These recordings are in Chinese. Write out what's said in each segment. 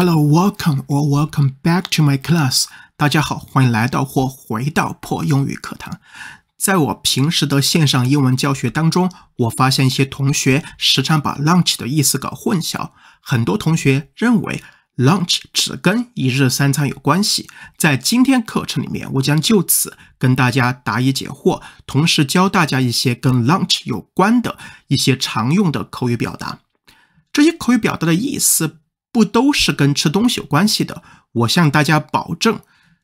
Hello, welcome or welcome back to my class. 大家好，欢迎来到或回到破英语课堂。在我平时的线上英文教学当中，我发现一些同学时常把 lunch 的意思搞混淆。很多同学认为 lunch 只跟一日三餐有关系。在今天课程里面，我将就此跟大家答疑解惑，同时教大家一些跟 lunch 有关的一些常用的口语表达。这些口语表达的意思。不都是跟吃东西有关系的？我向大家保证，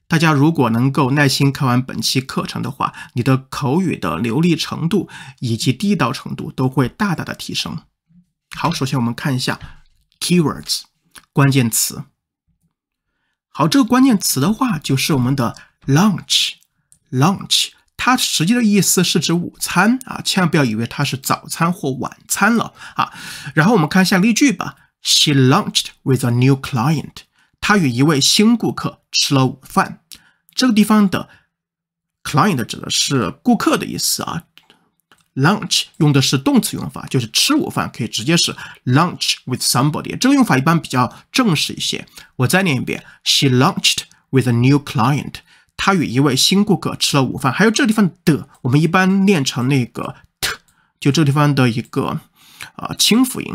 大家如果能够耐心看完本期课程的话，你的口语的流利程度以及地道程度都会大大的提升。好，首先我们看一下 keywords 关键词。好，这个关键词的话就是我们的 lunch，lunch，它实际的意思是指午餐啊，千万不要以为它是早餐或晚餐了啊。然后我们看一下例句吧。She lunched with a new client. 她与一位新顾客吃了午饭。这个地方的 client 指的是顾客的意思啊。lunch 用的是动词用法，就是吃午饭，可以直接是 lunch with somebody。这个用法一般比较正式一些。我再念一遍：She lunched with a new client. 她与一位新顾客吃了午饭。还有这个地方的，我们一般念成那个，就这个地方的一个啊清辅音。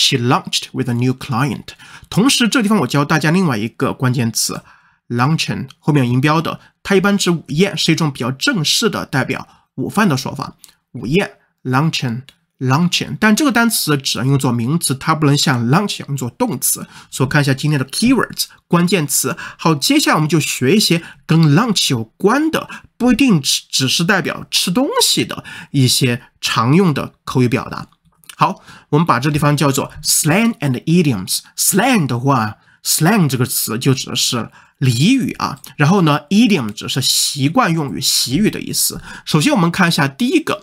She lunched with a new client。同时，这地方我教大家另外一个关键词，lunchen，后面有音标的，它一般指午宴，是一种比较正式的代表午饭的说法。午宴，lunchen，lunchen。但这个单词只能用作名词，它不能像 lunch 用作动词。所以看一下今天的 keywords 关键词。好，接下来我们就学一些跟 lunch 有关的，不一定只只是代表吃东西的一些常用的口语表达。好，我们把这地方叫做 slang and idioms。slang 的话，slang 这个词就指的是俚语啊。然后呢，idiom 指的是习惯用于习语的意思。首先，我们看一下第一个。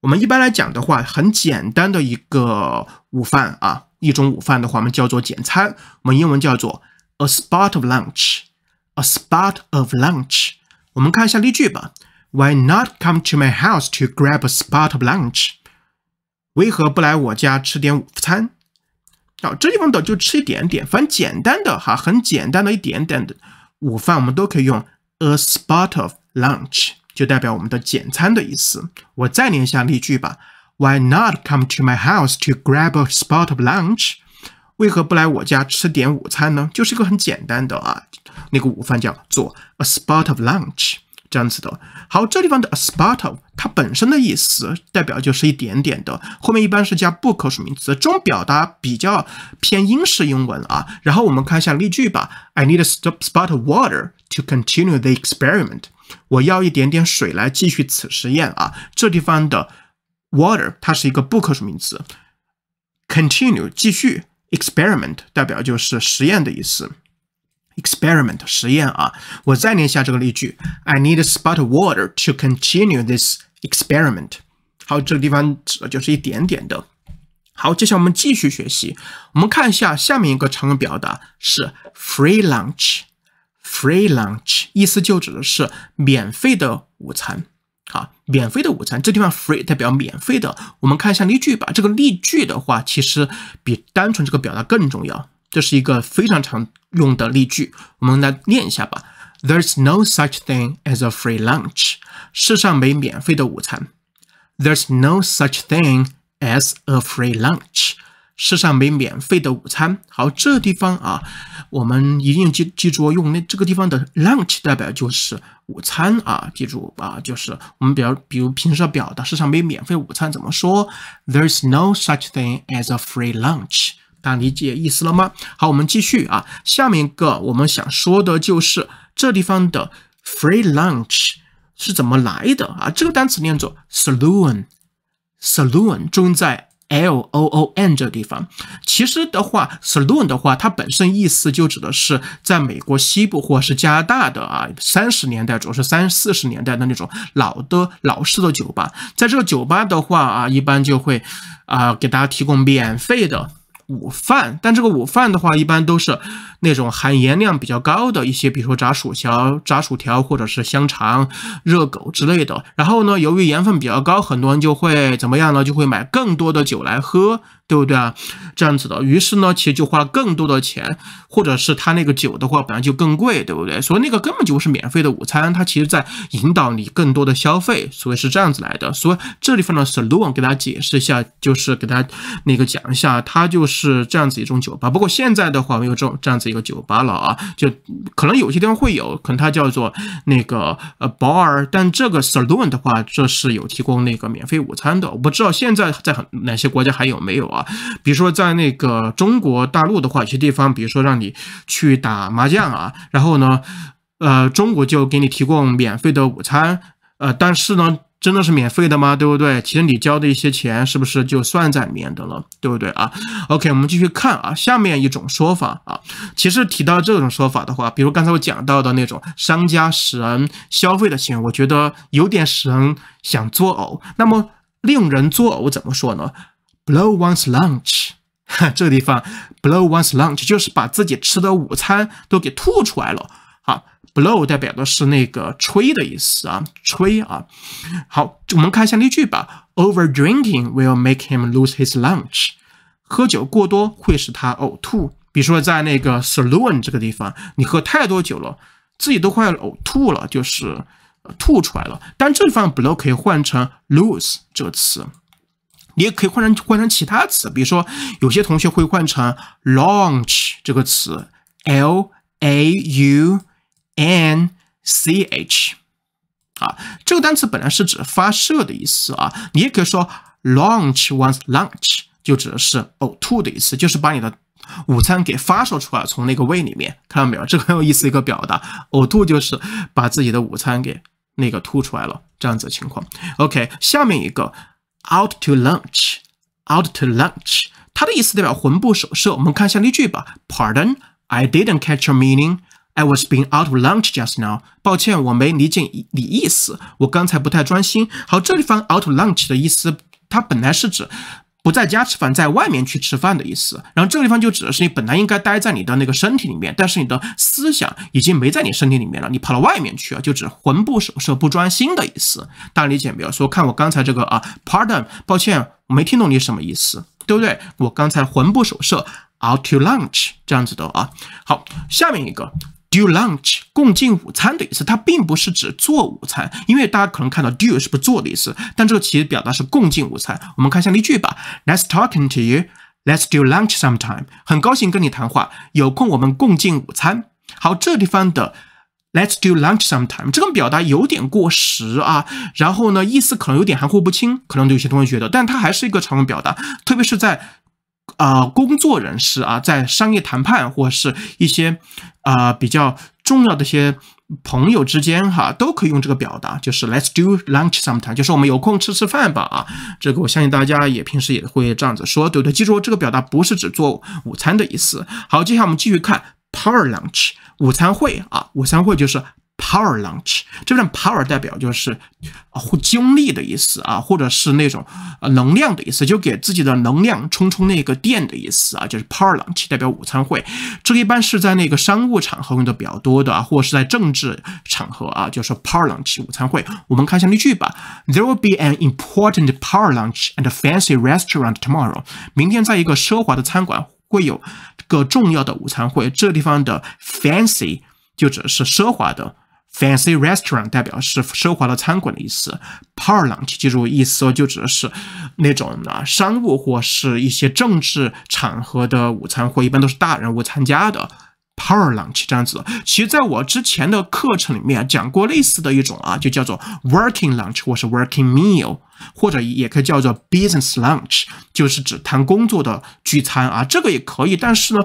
我们一般来讲的话，很简单的一个午饭啊，一种午饭的话，我们叫做简餐，我们英文叫做 a spot of lunch。a spot of lunch。我们看一下例句吧。Why not come to my house to grab a spot of lunch？为何不来我家吃点午餐？好，这地方的就吃一点点，反正简单的哈，很简单的一点点的午饭，我们都可以用 a spot of lunch，就代表我们的简餐的意思。我再念一下例句吧：Why not come to my house to grab a spot of lunch？为何不来我家吃点午餐呢？就是一个很简单的啊，那个午饭叫做 a spot of lunch。这样子的，好，这地方的 a spot of 它本身的意思，代表就是一点点的，后面一般是加不可数名词，这种表达比较偏英式英文啊。然后我们看一下例句吧，I need a s t o p spot of water to continue the experiment。我要一点点水来继续此实验啊。这地方的 water 它是一个不可数名词，continue 继续，experiment 代表就是实验的意思。experiment 实验啊，我再念一下这个例句。I need a spot of water to continue this experiment。好，这个地方指的就是一点点的。好，接下来我们继续学习。我们看一下下面一个常用表达是 free lunch。free lunch 意思就指的是免费的午餐。好，免费的午餐，这地方 free 代表免费的。我们看一下例句吧。这个例句的话，其实比单纯这个表达更重要。这是一个非常常用的例句，我们来念一下吧。There's no such thing as a free lunch。世上没免费的午餐。There's no such thing as a free lunch。世上没免费的午餐。好，这地方啊，我们一定记记住，用那这个地方的 lunch 代表就是午餐啊，记住啊，就是我们比较，比如平时要表达世上没免费午餐怎么说？There's no such thing as a free lunch。大家理解意思了吗？好，我们继续啊。下面一个我们想说的就是这地方的 free lunch 是怎么来的啊？这个单词念作 saloon，saloon 中在 l o o n 这地方。其实的话，saloon 的话，它本身意思就指的是在美国西部或是加拿大的啊，三十年代主要是三四十年代的那种老的老式的酒吧。在这个酒吧的话啊，一般就会啊给大家提供免费的。午饭，但这个午饭的话，一般都是那种含盐量比较高的一些，比如说炸薯条、炸薯条或者是香肠、热狗之类的。然后呢，由于盐分比较高，很多人就会怎么样呢？就会买更多的酒来喝。对不对啊？这样子的，于是呢，其实就花了更多的钱，或者是他那个酒的话本来就更贵，对不对？所以那个根本就是免费的午餐，他其实在引导你更多的消费，所以是这样子来的。所以这地方呢，saloon 给大家解释一下，就是给大家那个讲一下，它就是这样子一种酒吧。不过现在的话没有这种这样子一个酒吧了啊，就可能有些地方会有，可能它叫做那个呃 bar，但这个 saloon 的话，这是有提供那个免费午餐的。我不知道现在在很哪些国家还有没有啊？比如说，在那个中国大陆的话，有些地方，比如说让你去打麻将啊，然后呢，呃，中国就给你提供免费的午餐，呃，但是呢，真的是免费的吗？对不对？其实你交的一些钱，是不是就算在免的了？对不对啊？OK，我们继续看啊，下面一种说法啊，其实提到这种说法的话，比如刚才我讲到的那种商家使人消费的行为，我觉得有点使人想作呕。那么令人作呕怎么说呢？Blow one's lunch，这个地方，blow one's lunch 就是把自己吃的午餐都给吐出来了。好，blow 代表的是那个吹的意思啊，吹啊。好，我们看一下例句吧。Over drinking will make him lose his lunch。喝酒过多会使他呕吐。比如说在那个 saloon 这个地方，你喝太多酒了，自己都快要呕吐了，就是吐出来了。但这地方 blow 可以换成 lose 这个词。你也可以换成换成其他词，比如说有些同学会换成 launch 这个词，l a u n c h，啊，这个单词本来是指发射的意思啊。你也可以说 launch ones lunch，就指的是呕吐的意思，就是把你的午餐给发射出来，从那个胃里面看到没有？这个很有意思一个表达，呕吐就是把自己的午餐给那个吐出来了这样子的情况。OK，下面一个。out to lunch，out to lunch，它的意思代表魂不守舍。我们看一下例句吧。Pardon，I didn't catch your meaning. I was being out of lunch just now。抱歉，我没理解你意思。我刚才不太专心。好，这地方 out to lunch 的意思，它本来是指。不在家吃饭，在外面去吃饭的意思。然后这个地方就指的是你本来应该待在你的那个身体里面，但是你的思想已经没在你身体里面了，你跑到外面去了，就指魂不守舍、不专心的意思。大家理解没有？说看我刚才这个啊，Pardon，抱歉，我没听懂你什么意思，对不对？我刚才魂不守舍，Out to lunch 这样子的啊。好，下面一个。Do lunch，共进午餐的意思，它并不是指做午餐，因为大家可能看到 do 是不做的意思，但这个其实表达是共进午餐。我们看下例句吧。Let's talking to you. Let's do lunch sometime. 很高兴跟你谈话，有空我们共进午餐。好，这地方的 Let's do lunch sometime 这个表达有点过时啊，然后呢，意思可能有点含糊不清，可能有些同学觉得，但它还是一个常用表达，特别是在啊，工作人士啊，在商业谈判或是一些啊比较重要的一些朋友之间哈，都可以用这个表达，就是 let's do lunch sometime，就是我们有空吃吃饭吧啊。这个我相信大家也平时也会这样子说，对不对？记住，这个表达不是只做午餐的意思。好，接下来我们继续看 power lunch 午餐会啊，午餐会就是。Power lunch，这个 power 代表就是，或精力的意思啊，或者是那种，呃，能量的意思，就给自己的能量充充那个电的意思啊，就是 power lunch 代表午餐会，这个一般是在那个商务场合用的比较多的，啊，或者是在政治场合啊，就是 power lunch 午餐会。我们看一下例句吧。There will be an important power lunch a n a fancy restaurant tomorrow。明天在一个奢华的餐馆会有个重要的午餐会。这地方的 fancy 就指的是奢华的。Fancy restaurant 代表是奢华的餐馆的意思，power lunch 记住意思就指的是那种啊商务或是一些政治场合的午餐，或一般都是大人物参加的 power lunch 这样子。其实在我之前的课程里面讲过类似的一种啊，就叫做 working lunch 或是 working meal，或者也可以叫做 business lunch，就是指谈工作的聚餐啊，这个也可以。但是呢。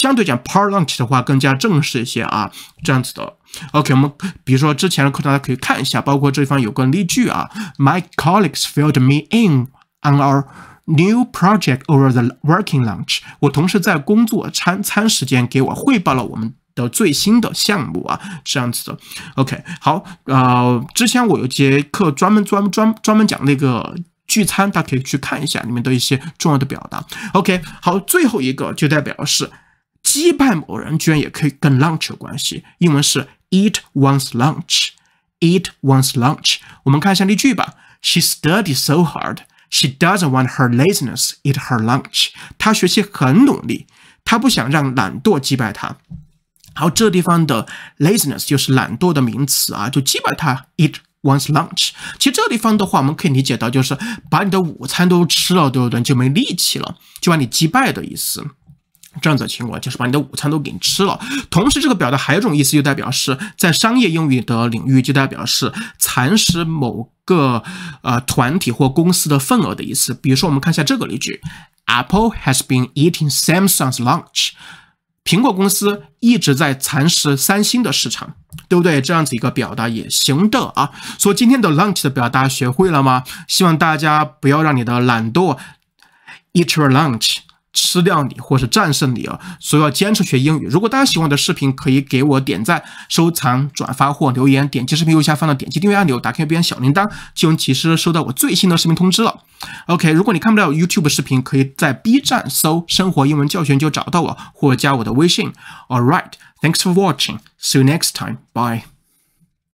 相对讲，part lunch 的话更加正式一些啊，这样子的。OK，我们比如说之前的课大家可以看一下，包括这地方有个例句啊。My colleagues filled me in on our new project over the working lunch。我同事在工作餐餐时间给我汇报了我们的最新的项目啊，这样子的。OK，好，呃，之前我有节课专门专专专门讲那个聚餐，大家可以去看一下里面的一些重要的表达。OK，好，最后一个就代表是。击败某人居然也可以跟 lunch 有关系，英文是 eat one's lunch，eat one's lunch。我们看一下例句吧。She studies so hard, she doesn't want her laziness eat her lunch。她学习很努力，她不想让懒惰击败她。好，这地方的 laziness 就是懒惰的名词啊，就击败她 eat one's lunch。其实这地方的话，我们可以理解到就是把你的午餐都吃了，对不对？就没力气了，就把你击败的意思。这样子的情况就是把你的午餐都给你吃了。同时，这个表达还有一种意思，就代表是在商业英语的领域，就代表是蚕食某个呃团体或公司的份额的意思。比如说，我们看一下这个例句：Apple has been eating Samsung's lunch。苹果公司一直在蚕食三星的市场，对不对？这样子一个表达也行的啊。所以今天的 lunch 的表达学会了吗？希望大家不要让你的懒惰 eat your lunch。吃掉你，或是战胜你啊！所以要坚持学英语。如果大家喜欢我的视频，可以给我点赞、收藏、转发或留言。点击视频右下方的点击订阅按钮，打开右边小铃铛，就能及时收到我最新的视频通知了。OK，如果你看不到 YouTube 视频，可以在 B 站搜“生活英文教学”就找到我，或加我的微信。All right，thanks for watching. See you next time. Bye.